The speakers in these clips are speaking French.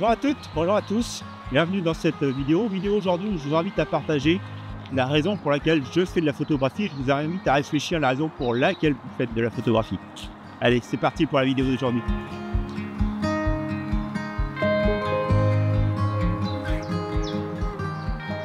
Bonjour à toutes, bonjour à tous, bienvenue dans cette vidéo. Vidéo aujourd'hui où je vous invite à partager la raison pour laquelle je fais de la photographie. Je vous invite à réfléchir à la raison pour laquelle vous faites de la photographie. Allez, c'est parti pour la vidéo d'aujourd'hui.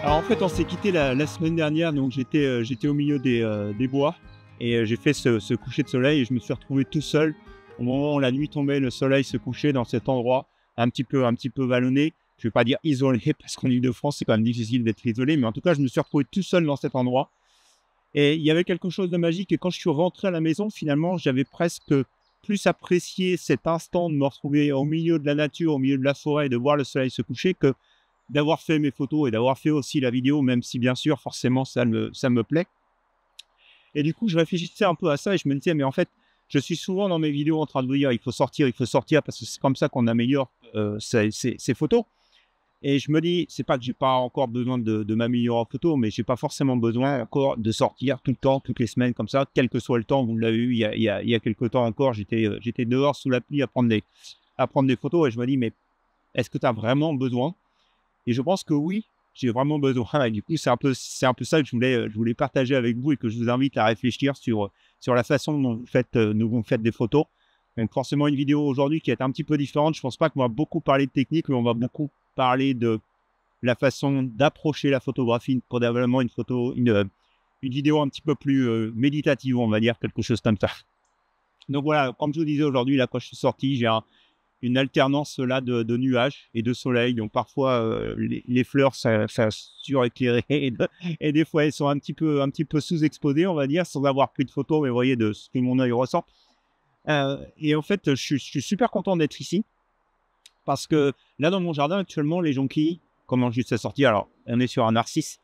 Alors en fait, on s'est quitté la, semaine dernière, donc j'étais euh, au milieu des, euh, bois et euh, j'ai fait ce, ce, coucher de soleil et je me suis retrouvé tout seul au moment où la nuit tombait, le soleil se couchait dans cet endroit un petit peu, un petit peu vallonné. Je ne vais pas dire isolé parce qu'en Ile-de-France, c'est quand même difficile d'être isolé, mais en tout cas, je me suis retrouvé tout seul dans cet endroit. Et il y avait quelque chose de magique. Et quand je suis rentré à la maison, finalement, j'avais presque plus apprécié cet instant de me retrouver au milieu de la nature, au milieu de la forêt, de voir le soleil se coucher, que d'avoir fait mes photos et d'avoir fait aussi la vidéo, même si bien sûr, forcément, ça me, ça me plaît. Et du coup, je réfléchissais un peu à ça et je me disais, mais en fait, je suis souvent dans mes vidéos en train de vous dire il faut sortir, il faut sortir, parce que c'est comme ça qu'on améliore ses euh, photos. Et je me dis, c'est pas que j'ai pas encore besoin de, m'améliorer en photo, mais j'ai pas forcément besoin encore de sortir tout le temps, toutes les semaines comme ça, quel que soit le temps. Vous l'avez eu il y a, il, y a, quelques temps encore, j'étais, euh, j'étais dehors sous la pluie à prendre des, à prendre des photos et je me dis, mais est-ce que tu as vraiment besoin Et je pense que oui, j'ai vraiment besoin. Ah, du coup, c'est un peu, c'est un peu ça que je voulais, euh, je voulais partager avec vous et que je vous invite à réfléchir sur, euh, sur la façon dont vous faites, euh, vous faites des photos. Donc forcément une vidéo aujourd'hui qui est un petit peu différente. Je pense pas qu'on va beaucoup parler de technique, mais on va beaucoup parler de la façon d'approcher la photographie, pour une photo, une, une vidéo un petit peu plus méditative, on va dire quelque chose comme ça. Donc voilà, comme je vous disais aujourd'hui, là quand je suis sorti, j'ai un, une alternance là de, nuages et de soleil. Donc parfois euh, les, fleurs ça, ça suréclairé et, des fois elles sont un petit peu un petit peu sous-exposées, on va dire, sans avoir pris de photos, mais vous voyez de ce que mon œil ressent. Euh, et en fait, je, suis super content d'être ici parce que là dans mon jardin actuellement les jonquilles commencent juste à sortir. Alors on est sur un narcisse,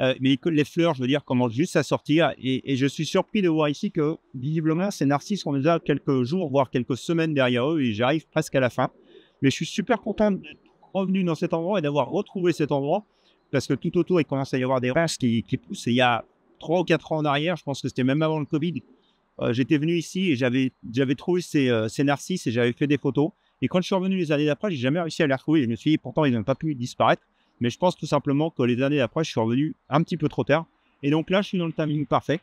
euh, mais les fleurs, je veux dire, commencent juste à sortir. Et, je suis surpris de voir ici que, visiblement, ces narcisses sont déjà quelques jours, voire quelques semaines derrière eux. Et j'arrive presque à la fin. Mais je suis super content d'être revenu dans cet endroit et d'avoir retrouvé cet endroit. Parce que tout autour, il commence à y avoir des races qui, poussent. Et il y a 3 ou quatre ans en arrière, je pense que c'était même avant le Covid, euh, j'étais venu ici et j'avais, j'avais trouvé euh, ces, narcisses et j'avais fait des photos. Et quand je suis revenu les années d'après, j'ai jamais réussi à les retrouver. Je me suis dit, pourtant, ils n'ont pas pu disparaître. Mais je pense tout simplement que les années d'après, je suis revenu un petit peu trop tard. Et donc là, je suis dans le timing parfait.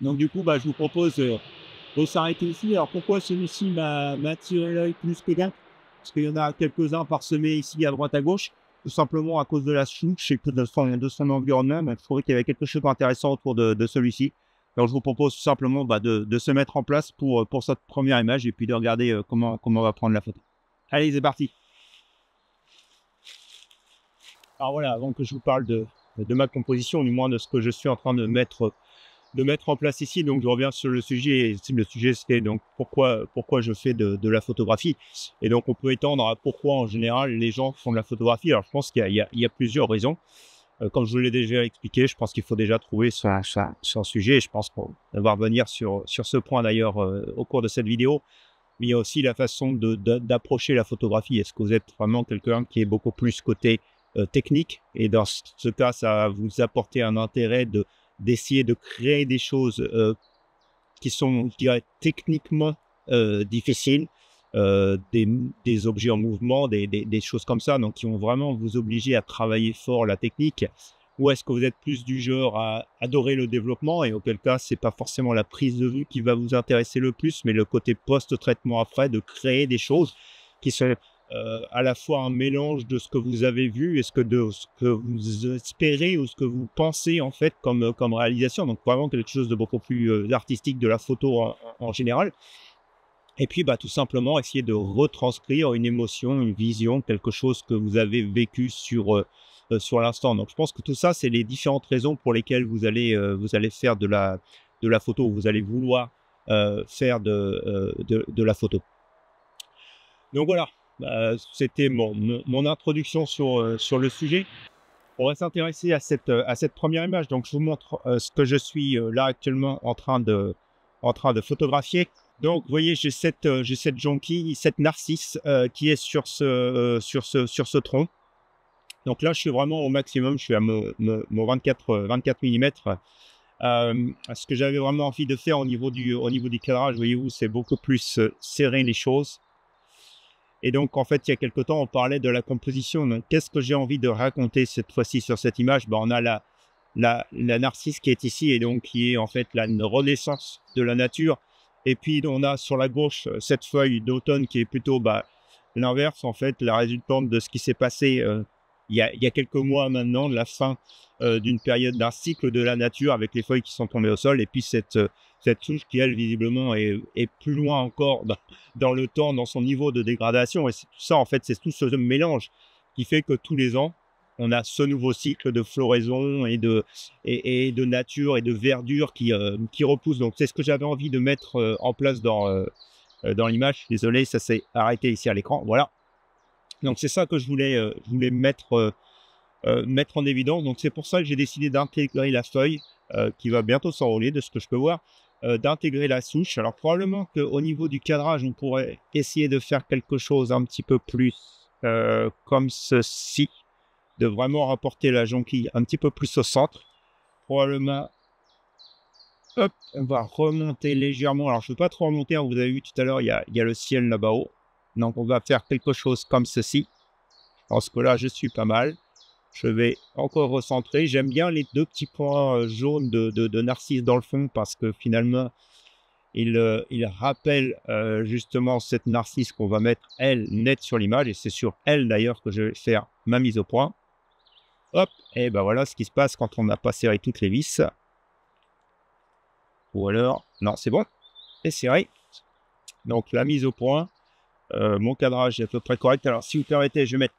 Donc du coup, bah, je vous propose euh, de s'arrêter ici. Alors pourquoi celui-ci m'a attiré l'œil plus que d'un Parce qu'il y en a quelques-uns parsemés ici à droite à gauche. Tout simplement à cause de la souche et de son, de environnement. Mais je trouvais qu'il y avait quelque chose d'intéressant autour de, celui-ci. Alors je vous propose tout simplement bah, de, se mettre en place pour, pour cette première image et puis de regarder euh, comment, comment on va prendre la photo. Allez, c'est parti alors voilà, avant que je vous parle de, de, ma composition, du moins de ce que je suis en train de mettre, de mettre en place ici, donc je reviens sur le sujet. le sujet, c'était donc pourquoi, pourquoi je fais de, la photographie. Et donc on peut étendre à pourquoi en général les gens font de la photographie. Alors je pense qu'il y, a plusieurs raisons. Euh, comme je vous l'ai déjà expliqué, je pense qu'il faut déjà trouver son, son sujet. Je pense qu'on va revenir sur, sur ce point d'ailleurs euh, au cours de cette vidéo mais il y a aussi la façon d'approcher la photographie. Est-ce que vous êtes vraiment quelqu'un qui est beaucoup plus côté euh, technique. Et dans ce cas, ça va vous apporter un intérêt de d'essayer de créer des choses euh, qui sont, dirais, techniquement euh, difficiles, des, objets en mouvement, des, choses comme ça, donc qui vont vraiment vous obliger à travailler fort la technique. Ou est-ce que vous êtes plus du genre à adorer le développement et auquel cas c'est pas forcément la prise de vue qui va vous intéresser le plus, mais le côté post-traitement après de créer des choses qui se euh, à la fois un mélange de ce que vous avez vu et ce que de ce que vous espérez ou ce que vous pensez en fait comme, euh, comme réalisation. Donc vraiment quelque chose de beaucoup plus euh, artistique de la photo en, général. Et puis, bah, tout simplement, essayer de retranscrire une émotion, une vision, quelque chose que vous avez vécu sur, sur l'instant. Donc, je pense que tout ça, c'est les différentes raisons pour lesquelles vous allez, vous allez faire de la, de la photo, vous allez vouloir faire de la photo. Donc voilà, bah, c'était mon, introduction sur, euh, sur le sujet. On va s'intéresser à cette, euh, à cette première image. Donc, je vous montre euh, ce que je suis là actuellement en train de, en train de photographier. Donc, vous voyez, j'ai cette, cette jonquille, cette narcisse qui est sur ce, sur, ce, sur ce tronc. Donc là, je suis vraiment au maximum. Je suis à mon, 24, 24 mm. ce que j'avais vraiment envie de faire au niveau du, au niveau du cadrage, voyez-vous, c'est beaucoup plus serrer les choses. Et donc, en fait, il y a quelque temps, on parlait de la composition. Qu'est-ce que j'ai envie de raconter cette fois-ci sur cette image ben, On a la, la, la, narcisse qui est ici et donc qui est en fait la renaissance de la nature. Et puis, on a sur la gauche euh, cette feuille d'automne qui est plutôt bah, l'inverse, en fait, la résultante de ce qui s'est passé euh, il, y a, il, y a, quelques mois maintenant, de la fin euh, d'une période, d'un cycle de la nature avec les feuilles qui sont tombées au sol. Et puis, cette cette souche qui, elle, visiblement, est, plus loin encore dans, le temps, dans son niveau de dégradation. Et c'est tout ça, en fait, c'est tout ce mélange qui fait que tous les ans, on a ce nouveau cycle de floraison et de, et, de nature et de verdure euh, qui, repousse. Donc, c'est ce que j'avais envie de mettre euh, en place dans, euh, dans l'image. Désolé, ça s'est arrêté ici à l'écran. Voilà. Donc, c'est ça que je voulais, voulais mettre, mettre en évidence. Donc, c'est pour ça que j'ai décidé d'intégrer la feuille qui va bientôt s'enrouler de ce que je peux voir. Euh, d'intégrer la souche. Alors probablement qu'au niveau du cadrage, on pourrait essayer de faire quelque chose un petit peu plus euh, comme ceci, de vraiment rapporter la jonquille un petit peu plus au centre. Probablement, hop, on va remonter légèrement. Alors je ne veux pas trop remonter, hein. vous avez vu tout à l'heure, il y a, le ciel là-bas haut. Donc on va faire quelque chose comme ceci. Parce que là, je suis pas mal. Je vais encore recentrer. J'aime bien les deux petits points euh, jaunes de, de, Narcisse dans le fond parce que finalement, il, euh, il rappelle euh, justement cette Narcisse qu'on va mettre, elle, nette sur l'image. Et c'est sur elle d'ailleurs que je vais faire ma mise au point. Hop, et ben voilà ce qui se passe quand on n'a pas serré toutes les vis. Ou alors, non, c'est bon, c'est serré. Donc la mise au point, mon cadrage est à peu près correct. Alors si vous permettez, je vais mettre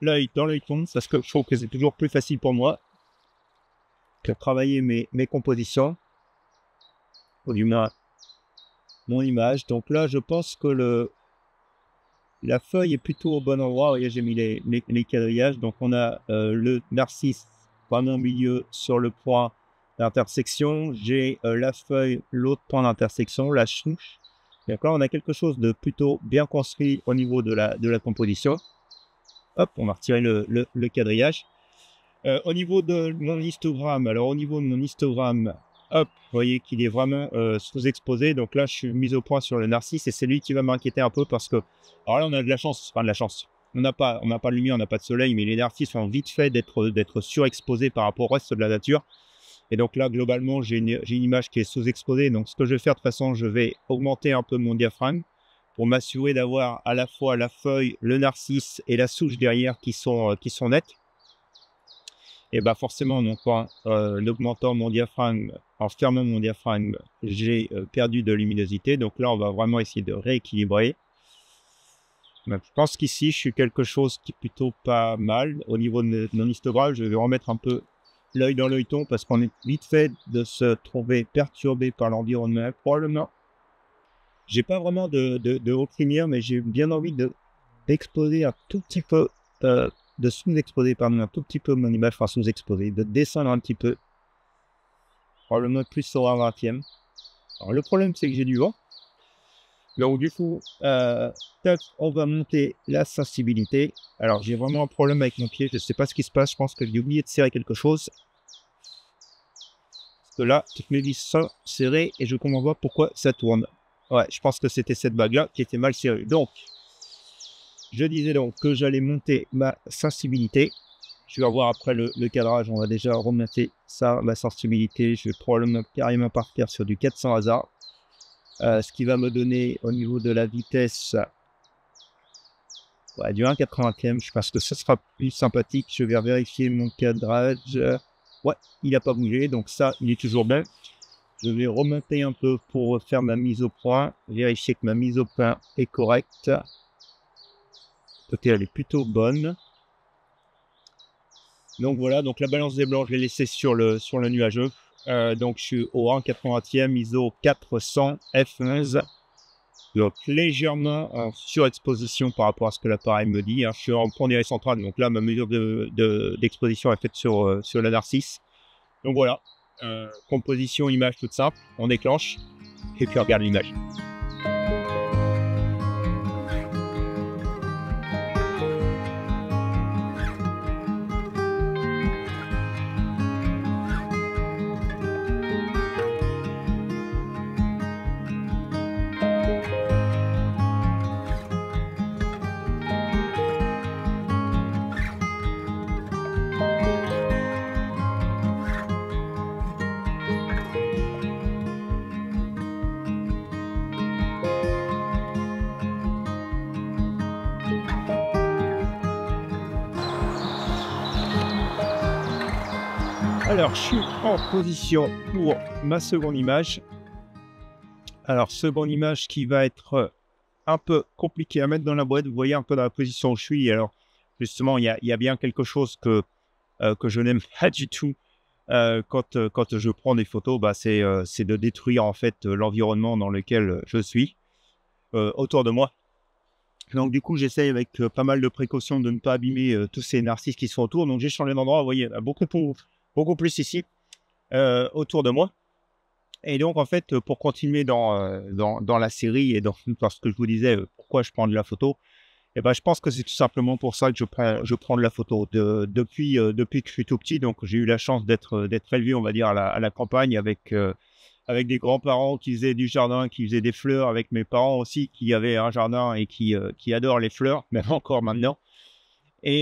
l'œil dans l'œil tombe, parce que je trouve que c'est toujours plus facile pour moi que travailler mes, mes compositions, mon image. Donc là, je pense que le, la feuille est plutôt au bon endroit. J'ai mis les, les, les, quadrillages. Donc on a euh, le narcisse vraiment au milieu sur le point d'intersection. J'ai euh, la feuille, l'autre point d'intersection, la chouche. Donc là, on a quelque chose de plutôt bien construit au niveau de la, de la composition. Hop, on va retirer le, le, quadrillage. Euh, au niveau de mon histogramme, alors au niveau de mon histogramme, vous voyez qu'il est vraiment euh, sous-exposé. Donc là, je suis mis au point sur le narcisse et c'est lui qui va m'inquiéter un peu parce que, alors on a de la chance, enfin de la chance. On n'a pas, on n'a pas de lumière, on n'a pas de soleil, mais les narcisses ont vite fait d'être, d'être surexposés par rapport au reste de la nature. Et donc là, globalement, j'ai une, une image qui est sous-exposée. Donc ce que je vais faire de toute façon, je vais augmenter un peu mon diaphragme pour m'assurer d'avoir à la fois la feuille, le narcisse et la souche derrière qui sont, euh, qui sont nettes. Et bien bah, forcément, en euh, augmentant mon diaphragme, en fermant mon diaphragme, j'ai euh, perdu de luminosité. Donc là, on va vraiment essayer de rééquilibrer. Bah, je pense qu'ici, je suis quelque chose qui est plutôt pas mal. Au niveau de mon histogramme, je vais remettre un peu l'œil dans l'œil ton parce qu'on est vite fait de se trouver perturbé par l'environnement, probablement j'ai pas vraiment de, de, de haute mais j'ai bien envie de d'exposer un tout petit peu, euh, de sous-exposer, pardon, un tout petit peu mon image, enfin sous-exposer, de descendre un petit peu. Probablement plus sur un vingtième. Alors le problème, c'est que j'ai du vent. Donc du coup, euh, on va monter la sensibilité. Alors j'ai vraiment un problème avec mon pied, je ne sais pas ce qui se passe, je pense que j'ai oublié de serrer quelque chose. Parce que là, toutes mes vis sont serrées et je comprends pas pourquoi ça tourne. Ouais, je pense que c'était cette bague-là qui était mal serrée. Donc, je disais donc que j'allais monter ma sensibilité. Je vais voir après le, cadrage, on va déjà remonter ça, ma sensibilité. Je vais probablement carrément partir sur du 400 hasard. Euh, ce qui va me donner au niveau de la vitesse ouais, du 1,80 ème Je pense que ce sera plus sympathique. Je vais vérifier mon cadrage. Ouais, il n'a pas bougé, donc ça, il est toujours bien. Je vais remonter un peu pour faire ma mise au point, vérifier que ma mise au point est correcte. Ok, elle est plutôt bonne. Donc voilà, donc la balance des blancs, je l'ai laissée sur le, sur le nuageux. Euh, donc je suis au 1 80e ISO 400 F11. Donc légèrement en surexposition par rapport à ce que l'appareil me dit. Hein. Je suis en pondéré central, donc là ma mesure d'exposition de, est faite sur, euh, sur la Narcisse. Donc voilà, euh, composition, image toute simple, on déclenche et puis on regarde l'image. Alors, je suis en position pour ma seconde image. Alors, seconde image qui va être euh, un peu compliquée à mettre dans la boîte. Vous voyez un peu dans la position où je suis. Alors, justement, il y a, bien quelque chose que, euh, que je n'aime pas du tout euh, quand, quand je prends des photos. Bah, c'est, de détruire en fait l'environnement dans lequel je suis autour de moi. Donc, du coup, j'essaye avec pas mal de précautions de ne pas abîmer tous ces narcisses qui sont autour. Donc, j'ai changé d'endroit. Vous voyez, il y a beaucoup, beaucoup plus ici, euh, autour de moi. Et donc, en fait, euh, pour continuer euh, dans, dans, la série et dans, parce ce que je vous disais, pourquoi je prends de la photo, eh ben, je pense que c'est tout simplement pour ça que je prends, je prends de la photo. depuis, depuis que je suis tout petit, donc j'ai eu la chance d'être élevé, on va dire, à la, campagne avec, avec des grands-parents qui faisaient du jardin, qui faisaient des fleurs, avec mes parents aussi qui avaient un jardin et qui, qui adorent les fleurs, même encore maintenant.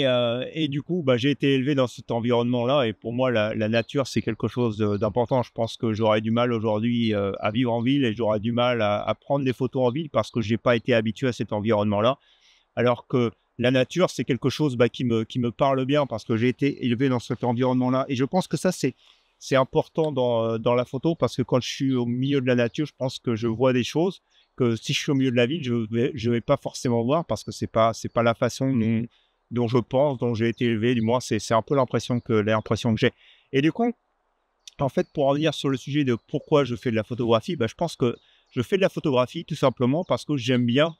Euh, et, du coup, bah, j'ai été élevé dans cet environnement-là. Et pour moi, la, nature, c'est quelque chose euh, d'important. Je pense que j'aurais du mal aujourd'hui euh, à vivre en ville et j'aurais du mal à, prendre des photos en ville parce que je n'ai pas été habitué à cet environnement-là. Alors que la nature, c'est quelque chose bah, qui, me, qui me parle bien parce que j'ai été élevé dans cet environnement-là. Et je pense que ça, c'est important dans, la photo parce que quand je suis au milieu de la nature, je pense que je vois des choses que si je suis au milieu de la ville, je ne vais, je vais pas forcément voir parce que ce n'est pas, pas la façon dont je pense, dont j'ai été élevé, du moins c'est un peu l'impression que l'impression que j'ai. Et du coup, en fait, pour revenir sur le sujet de pourquoi je fais de la photographie, bah, je pense que je fais de la photographie tout simplement parce que j'aime bien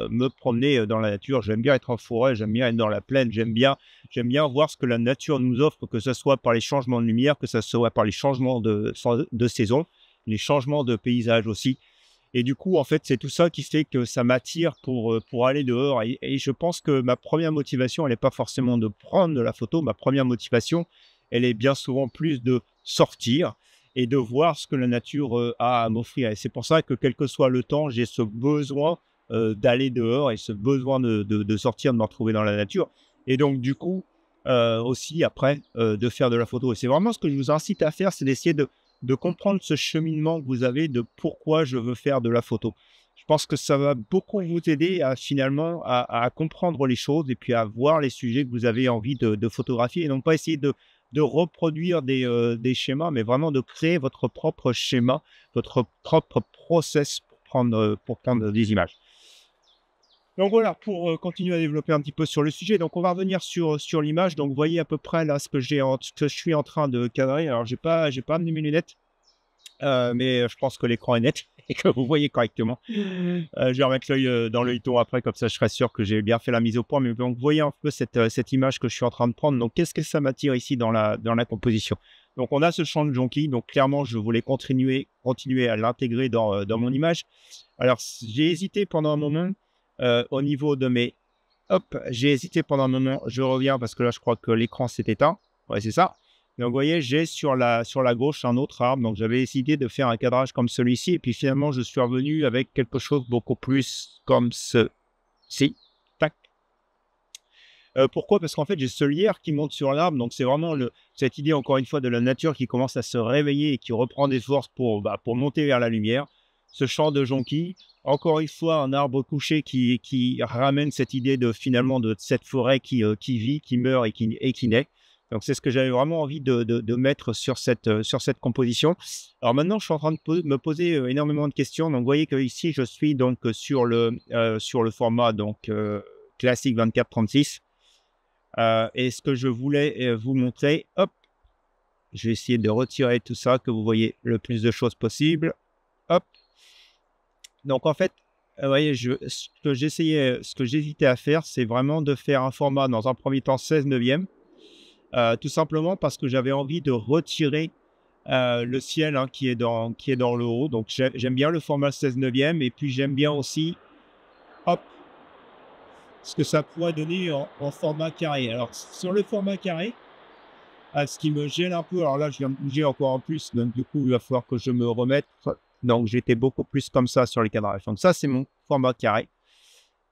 euh, me promener euh, dans la nature, j'aime bien être en forêt, j'aime bien être dans la plaine, j'aime bien, j'aime bien voir ce que la nature nous offre, que ce soit par les changements de lumière, que ce soit par les changements de, de saison, les changements de paysage aussi. Et du coup, en fait, c'est tout ça qui fait que ça m'attire pour, euh, pour aller dehors. Et, je pense que ma première motivation, elle n'est pas forcément de prendre de la photo. Ma première motivation, elle est bien souvent plus de sortir et de voir ce que la nature euh, a à m'offrir. Et c'est pour ça que, quel que soit le temps, j'ai ce besoin euh, d'aller dehors et ce besoin de, de, sortir, de me retrouver dans la nature. Et donc, du coup, aussi après, de faire de la photo. Et c'est vraiment ce que je vous incite à faire, c'est d'essayer de, de comprendre ce cheminement que vous avez de pourquoi je veux faire de la photo. Je pense que ça va beaucoup vous aider à finalement à, comprendre les choses et puis à voir les sujets que vous avez envie de, photographier et non pas essayer de, reproduire euh, des, schémas, mais vraiment de créer votre propre schéma, votre propre process pour prendre, euh, pour prendre des images. Donc voilà, pour euh, continuer à développer un petit peu sur le sujet, donc on va revenir sur, euh, sur l'image. Donc vous voyez à peu près là ce que, je suis en train de cadrer. Alors j'ai pas, pas amené mes lunettes, euh, mais je pense que l'écran est net et que vous voyez correctement. je vais remettre l'œil dans l'œil tour après, comme ça je serai sûr que j'ai bien fait la mise au point. Mais donc vous voyez un peu cette, image que je suis en train de prendre. Donc qu'est-ce que ça m'attire ici dans la, dans la composition donc on a ce champ de jonquille, donc clairement je voulais continuer, continuer à l'intégrer dans, dans mon image. Alors j'ai hésité pendant un moment, euh, au niveau de mes... Hop, j'ai hésité pendant un moment, je reviens parce que là, je crois que l'écran s'est éteint. Ouais, c'est ça. Donc, vous voyez, j'ai sur la, sur la gauche un autre arbre. Donc, j'avais décidé de faire un cadrage comme celui-ci. Et puis, finalement, je suis revenu avec quelque chose beaucoup plus comme ceci. Tac. Euh, pourquoi Parce qu'en fait, j'ai ce lierre qui monte sur l'arbre. Donc, c'est vraiment le, cette idée, encore une fois, de la nature qui commence à se réveiller et qui reprend des forces pour, bah, pour monter vers la lumière ce chant de jonquilles, Encore une fois, un arbre couché qui, qui ramène cette idée de finalement de cette forêt qui, euh, vit, qui meurt et qui, et qui naît. Donc c'est ce que j'avais vraiment envie de, mettre sur cette, euh, sur cette composition. Alors maintenant, je suis en train de me poser euh, énormément de questions. Donc vous voyez que ici, je suis donc sur le, sur le format donc classique 24-36. et ce que je voulais vous montrer, hop, je vais essayer de retirer tout ça, que vous voyez le plus de choses possible. Donc en fait, euh, je, ce que j'essayais, ce que j'hésitais à faire, c'est vraiment de faire un format dans un premier temps 16 neuvième, euh, tout simplement parce que j'avais envie de retirer euh, le ciel hein, qui, est dans, le haut. Donc j'aime bien le format 16 neuvième et puis j'aime bien aussi, hop, ce que ça pourrait donner en, format carré. Alors sur le format carré, ce qui me gêne un peu, alors là, je viens de bouger encore en plus, donc du coup, il va falloir que je me remette donc, j'étais beaucoup plus comme ça sur les cadrages. Donc, ça, c'est mon format carré.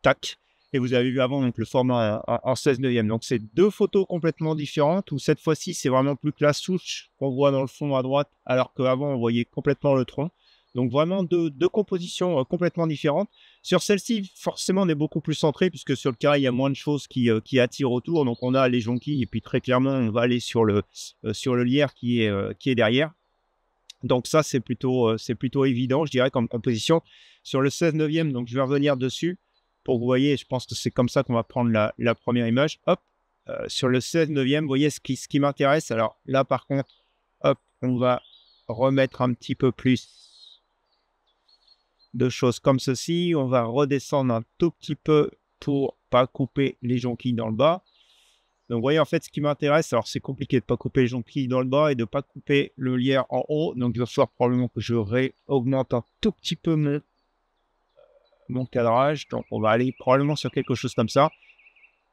Tac. Et vous avez vu avant donc, le format en 16 neuvième. Donc, c'est deux photos complètement différentes où cette fois-ci, c'est vraiment plus que la souche qu'on voit dans le fond à droite, alors qu'avant, on voyait complètement le tronc. Donc, vraiment deux, compositions euh, complètement différentes. Sur celle-ci, forcément, on est beaucoup plus centré puisque sur le carré, il y a moins de choses qui, euh, qui attirent autour. Donc, on a les jonquilles et puis très clairement, on va aller sur le, euh, sur le lierre qui est, qui est derrière. Donc ça, c'est plutôt, euh, c'est plutôt évident, je dirais, comme composition. Sur le 16 neuvième, donc je vais revenir dessus pour que vous voyez, je pense que c'est comme ça qu'on va prendre la, la première image. Hop, euh, sur le 16 neuvième, vous voyez ce qui, ce qui m'intéresse. Alors là, par contre, hop, on va remettre un petit peu plus de choses comme ceci. On va redescendre un tout petit peu pour pas couper les jonquilles dans le bas. Donc, vous voyez, en fait, ce qui m'intéresse, alors c'est compliqué de ne pas couper les jonquilles dans le bas et de ne pas couper le lierre en haut. Donc, il va falloir probablement que je réaugmente un tout petit peu euh, mon, cadrage. Donc, on va aller probablement sur quelque chose comme ça.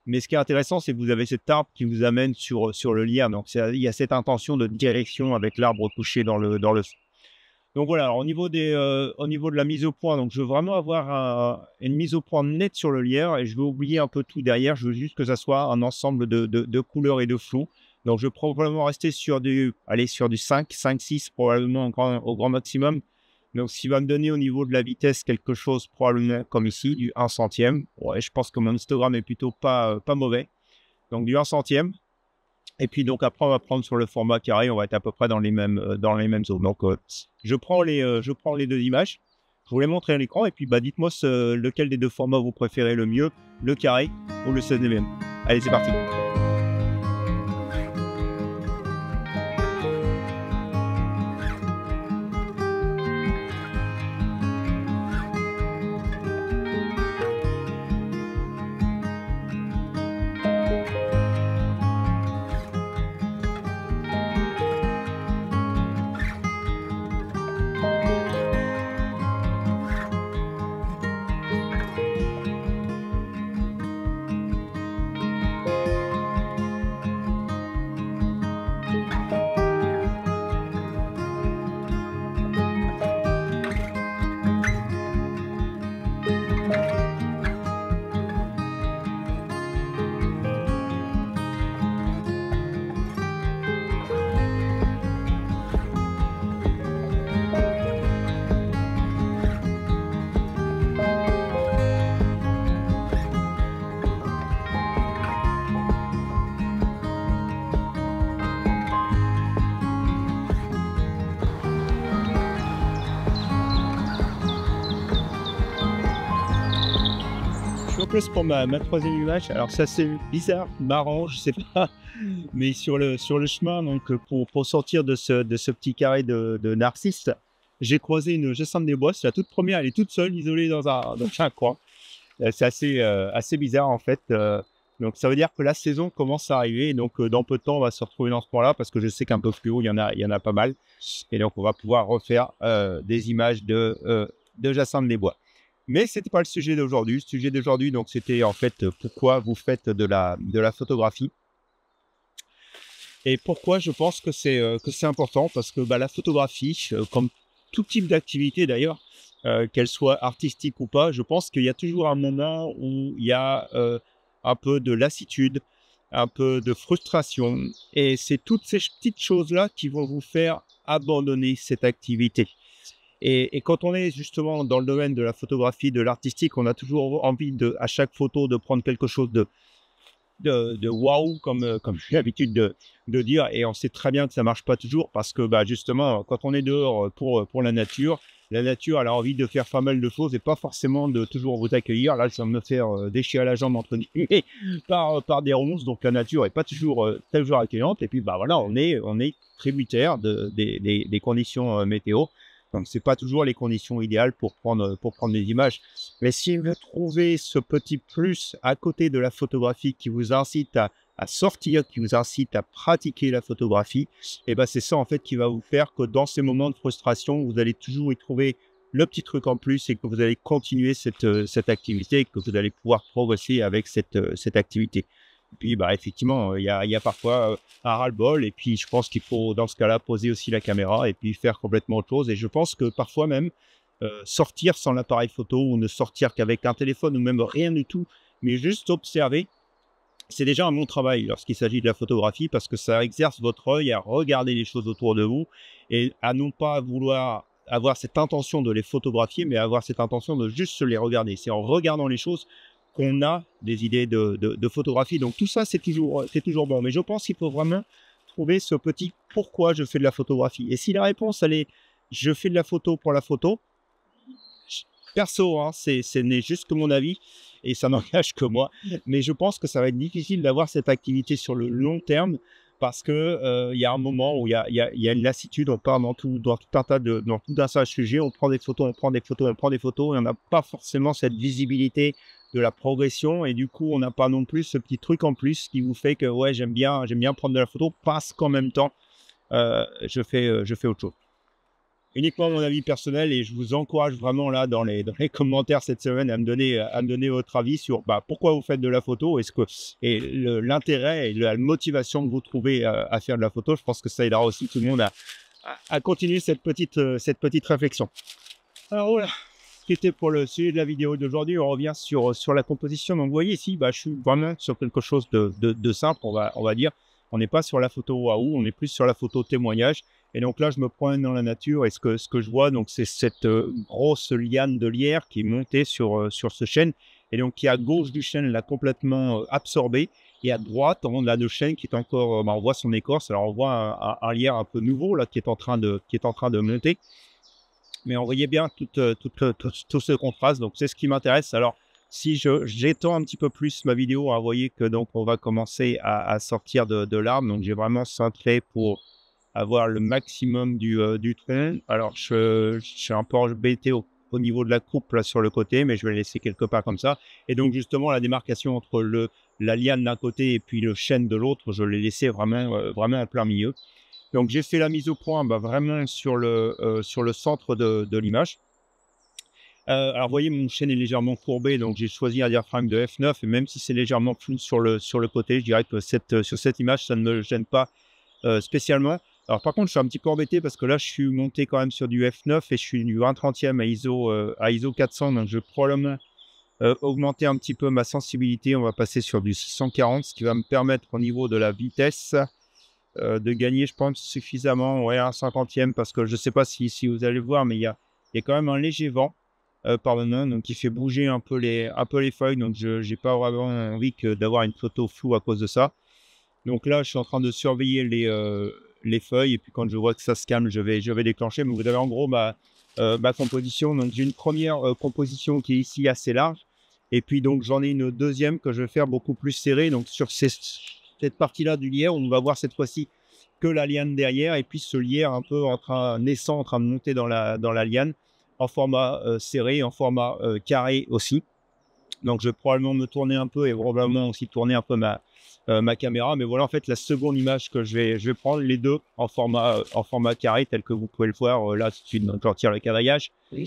Mais ce qui est intéressant, c'est que vous avez cette arbre qui vous amène sur, sur le lierre. Donc, il y a cette intention de direction avec l'arbre touché dans le, dans le donc voilà, alors, au, niveau des, euh, au niveau de la mise au point, donc je veux vraiment avoir une mise au point nette sur le lierre et je veux oublier un peu tout derrière. Je veux juste que ça soit un ensemble de, couleurs et de flou. Donc je vais probablement rester sur du, aller sur du 5, 5, 6 probablement au grand, maximum. Donc s'il va me donner au niveau de la vitesse quelque chose probablement comme ici, du 1 centième. Ouais, je pense que mon histogramme est plutôt pas, pas mauvais. Donc du 1 centième. Et puis donc après, on va prendre sur le format carré, on va être à peu près dans les mêmes, euh, dans les mêmes zones. Donc euh, je, prends les, euh, je prends les deux images, je vous les montre à l'écran, et puis bah, dites-moi lequel des deux formats vous préférez le mieux, le carré ou le 16 Allez, c'est parti. pour ma, troisième image. Alors ça c'est bizarre, marrant, je sais pas. Mais sur le, sur le chemin, donc pour, pour sortir de ce, de ce petit carré de, de narcisse, j'ai croisé une Jacinthe des Bois. C'est la toute première, elle est toute seule, isolée dans un, dans un coin. Euh, c'est assez, euh, assez bizarre en fait. Euh. donc ça veut dire que la saison commence à arriver. donc dans peu de temps, on va se retrouver dans ce point-là parce que je sais qu'un peu plus haut, il y, en a, il y en a pas mal. Et donc on va pouvoir refaire des images de, de Jacinthe des Bois. Mais ce n'était pas le sujet d'aujourd'hui. Le sujet d'aujourd'hui, donc, c'était en fait euh, pourquoi vous faites de la, photographie. Et pourquoi je pense que c'est euh, important Parce que bah, la photographie, euh, comme tout type d'activité d'ailleurs, qu'elle soit artistique ou pas, je pense qu'il y a toujours un moment où il y a un peu de lassitude, un peu de frustration. Et c'est toutes ces petites choses-là qui vont vous faire abandonner cette activité. Et, quand on est justement dans le domaine de la photographie, de l'artistique, on a toujours envie de, à chaque photo de prendre quelque chose de, de, wow, comme, euh, comme j'ai l'habitude de, de, dire. Et on sait très bien que ça ne marche pas toujours parce que bah, justement, quand on est dehors euh, pour, euh, pour la nature, la nature a envie de faire pas mal de choses et pas forcément de toujours vous accueillir. Là, ça me faire déchirer la jambe entre guillemets par, par des ronces. Donc la nature est pas toujours, toujours accueillante. Et puis bah, voilà, on est, on est tributaire des, des conditions météo. Donc, ce n'est pas toujours les conditions idéales pour prendre, pour prendre des images. Mais si vous trouvez ce petit plus à côté de la photographie qui vous incite à, sortir, qui vous incite à pratiquer la photographie, et eh ben c'est ça en fait qui va vous faire que dans ces moments de frustration, vous allez toujours y trouver le petit truc en plus et que vous allez continuer cette, euh, cette activité et que vous allez pouvoir progresser avec cette, euh, cette activité. Et puis, bah, effectivement, euh, il y a, parfois euh, un ras-le-bol. Et puis, je pense qu'il faut, dans ce cas-là, poser aussi la caméra et puis faire complètement autre chose. Et je pense que parfois même, euh, sortir sans l'appareil photo ou ne sortir qu'avec un téléphone ou même rien du tout, mais juste observer, c'est déjà un bon travail lorsqu'il s'agit de la photographie parce que ça exerce votre œil à regarder les choses autour de vous et à non pas vouloir avoir cette intention de les photographier, mais avoir cette intention de juste les regarder. C'est en regardant les choses qu'on a des idées de, photographie. Donc tout ça, c'est toujours, toujours bon. Mais je pense qu'il faut vraiment trouver ce petit pourquoi je fais de la photographie. Et si la réponse, elle est je fais de la photo pour la photo, perso, hein, ce n'est juste que mon avis et ça n'engage que moi. Mais je pense que ça va être difficile d'avoir cette activité sur le long terme parce que euh, il y a un moment où il y a, une lassitude, on part dans tout, dans tout un tas de, dans tout un tas de sujets, on prend des photos, on prend des photos, on prend des photos, et on n'a pas forcément cette visibilité de la progression et du coup on n'a pas non plus ce petit truc en plus qui vous fait que ouais j'aime bien j'aime bien prendre de la photo parce qu'en même temps euh, je fais euh, je fais autre chose uniquement mon avis personnel et je vous encourage vraiment là dans les, dans les commentaires cette semaine à me donner, à me donner votre avis sur bah, pourquoi vous faites de la photo est-ce que, et l'intérêt et la motivation que vous trouvez euh, à, faire de la photo. Je pense que ça aidera aussi tout le monde à, à continuer cette petite, euh, cette petite réflexion. Alors voilà. Oh était pour le sujet de la vidéo d'aujourd'hui. On revient sur, sur la composition. Donc, vous voyez ici, bah, je suis vraiment sur quelque chose de, de, simple, on va, on va dire. On n'est pas sur la photo waouh, on est plus sur la photo témoignage. Et donc là, je me prends dans la nature et ce que, ce que je vois, donc c'est cette euh, grosse liane de lierre qui est montée sur, euh, sur ce chêne et donc qui à gauche du chêne l'a complètement euh, absorbée. et à droite, on a le chêne qui est encore, bah, on voit son écorce, alors on voit un, un, lierre un peu nouveau là qui est en train de, qui est en train de monter mais on voyait bien tout, euh, euh, tout, tout, ce contraste. Donc, c'est ce qui m'intéresse. Alors, si j'étends un petit peu plus ma vidéo, vous hein, voyez que donc on va commencer à, sortir de, de l'arbre. Donc, j'ai vraiment centré pour avoir le maximum du, euh, du Alors, je, suis un peu embêté au, niveau de la coupe là, sur le côté, mais je vais laisser quelque part comme ça. Et donc, justement, la démarcation entre le, la liane d'un côté et puis le chêne de l'autre, je l'ai laissé vraiment, euh, vraiment à plein milieu. Donc j'ai fait la mise au point bah, vraiment euh, sur le, centre de, de l'image. Euh, alors vous voyez, mon chaîne est légèrement courbée, donc j'ai choisi un diaphragme de F9, et même si c'est légèrement flou sur le, sur le côté, je dirais que euh, sur cette image, ça ne me gêne pas spécialement. Alors par contre, je suis un petit peu embêté parce que là, je suis monté quand même sur du F9 et je suis du 1 30e à ISO, à ISO 400, donc je vais probablement augmenter un petit peu ma sensibilité. On va passer sur du 640, ce qui va me permettre au niveau de la vitesse, euh, de gagner, je pense, suffisamment, ouais, un cinquantième, parce que je ne sais pas si, vous allez voir, mais il y a, y a, quand même un léger vent euh, par le donc qui fait bouger un peu les, peu les feuilles, donc je n'ai pas vraiment envie d'avoir une photo floue à cause de ça. Donc là, je suis en train de surveiller les, euh, les feuilles, et puis quand je vois que ça se calme, je vais, je vais déclencher, mais vous avez en gros ma, euh, ma composition. Donc j'ai une première composition qui est ici assez large, et puis donc j'en ai une deuxième que je vais faire beaucoup plus serrée, donc sur ces cette partie-là du lierre. On va voir cette fois-ci que la liane derrière et puis ce lierre un peu en train, naissant, en train de monter dans la, dans la liane en format euh, serré, en format euh, carré aussi. Donc je vais probablement me tourner un peu et probablement aussi tourner un peu ma, euh, ma caméra. Mais voilà en fait la seconde image que je vais, je vais prendre, les deux en format, en format carré tel que vous pouvez le voir là tout de suite quand on tire le cavaillage. Oui,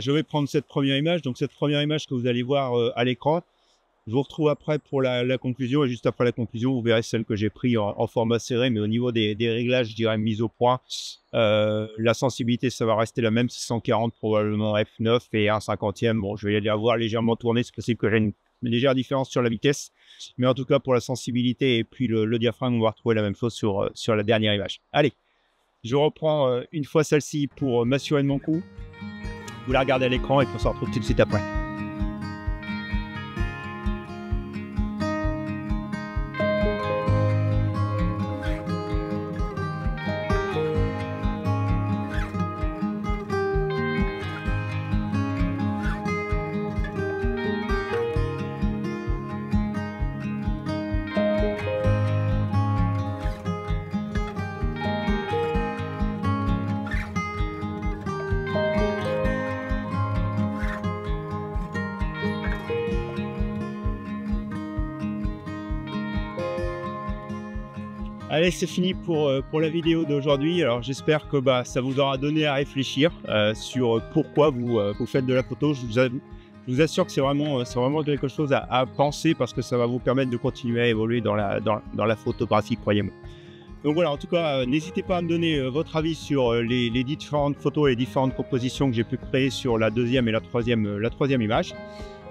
je vais prendre cette première image. Donc cette première image que vous allez voir à l'écran, je vous retrouve après pour la, conclusion et juste après la conclusion, vous verrez celle que j'ai prise en, format serré, mais au niveau des, réglages, je dirais mise au point. Euh, la sensibilité, ça va rester la même, c'est 140 probablement f9 et 1 cinquantième. Bon, je vais aller voir légèrement tourné, c'est possible que j'ai une légère différence sur la vitesse, mais en tout cas pour la sensibilité et puis le, diaphragme, on va retrouver la même chose sur, euh, sur la dernière image. Allez, je reprends euh, une fois celle-ci pour m'assurer de mon coup. Vous la regardez à l'écran et puis on se retrouve tout de suite après. Allez, c'est fini euh, pour, la vidéo d'aujourd'hui. Alors j'espère que bah, ça vous aura donné à réfléchir euh, sur euh, pourquoi vous, faites de la photo. Je vous, assure que c'est vraiment, vraiment quelque chose à, penser parce que ça va vous permettre de continuer à évoluer dans la, dans, la photographie, croyez-moi. Donc voilà, en tout cas, n'hésitez pas à me donner votre avis sur les, différentes photos et les différentes compositions que j'ai pu créer sur la deuxième et la troisième, la troisième image.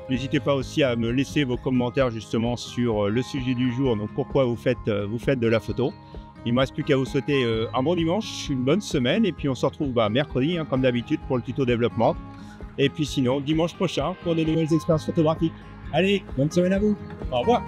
N'hésitez pas aussi à me laisser vos commentaires justement sur euh, le sujet du jour, donc pourquoi vous faites, euh, vous faites de la photo. Il ne me reste plus qu'à vous souhaiter euh, un bon dimanche, une bonne semaine, et puis on se retrouve bah, mercredi, hein, comme d'habitude, pour le tuto développement. Et puis sinon, dimanche prochain, pour de nouvelles expériences photographiques. Allez, bonne semaine à vous. Au revoir.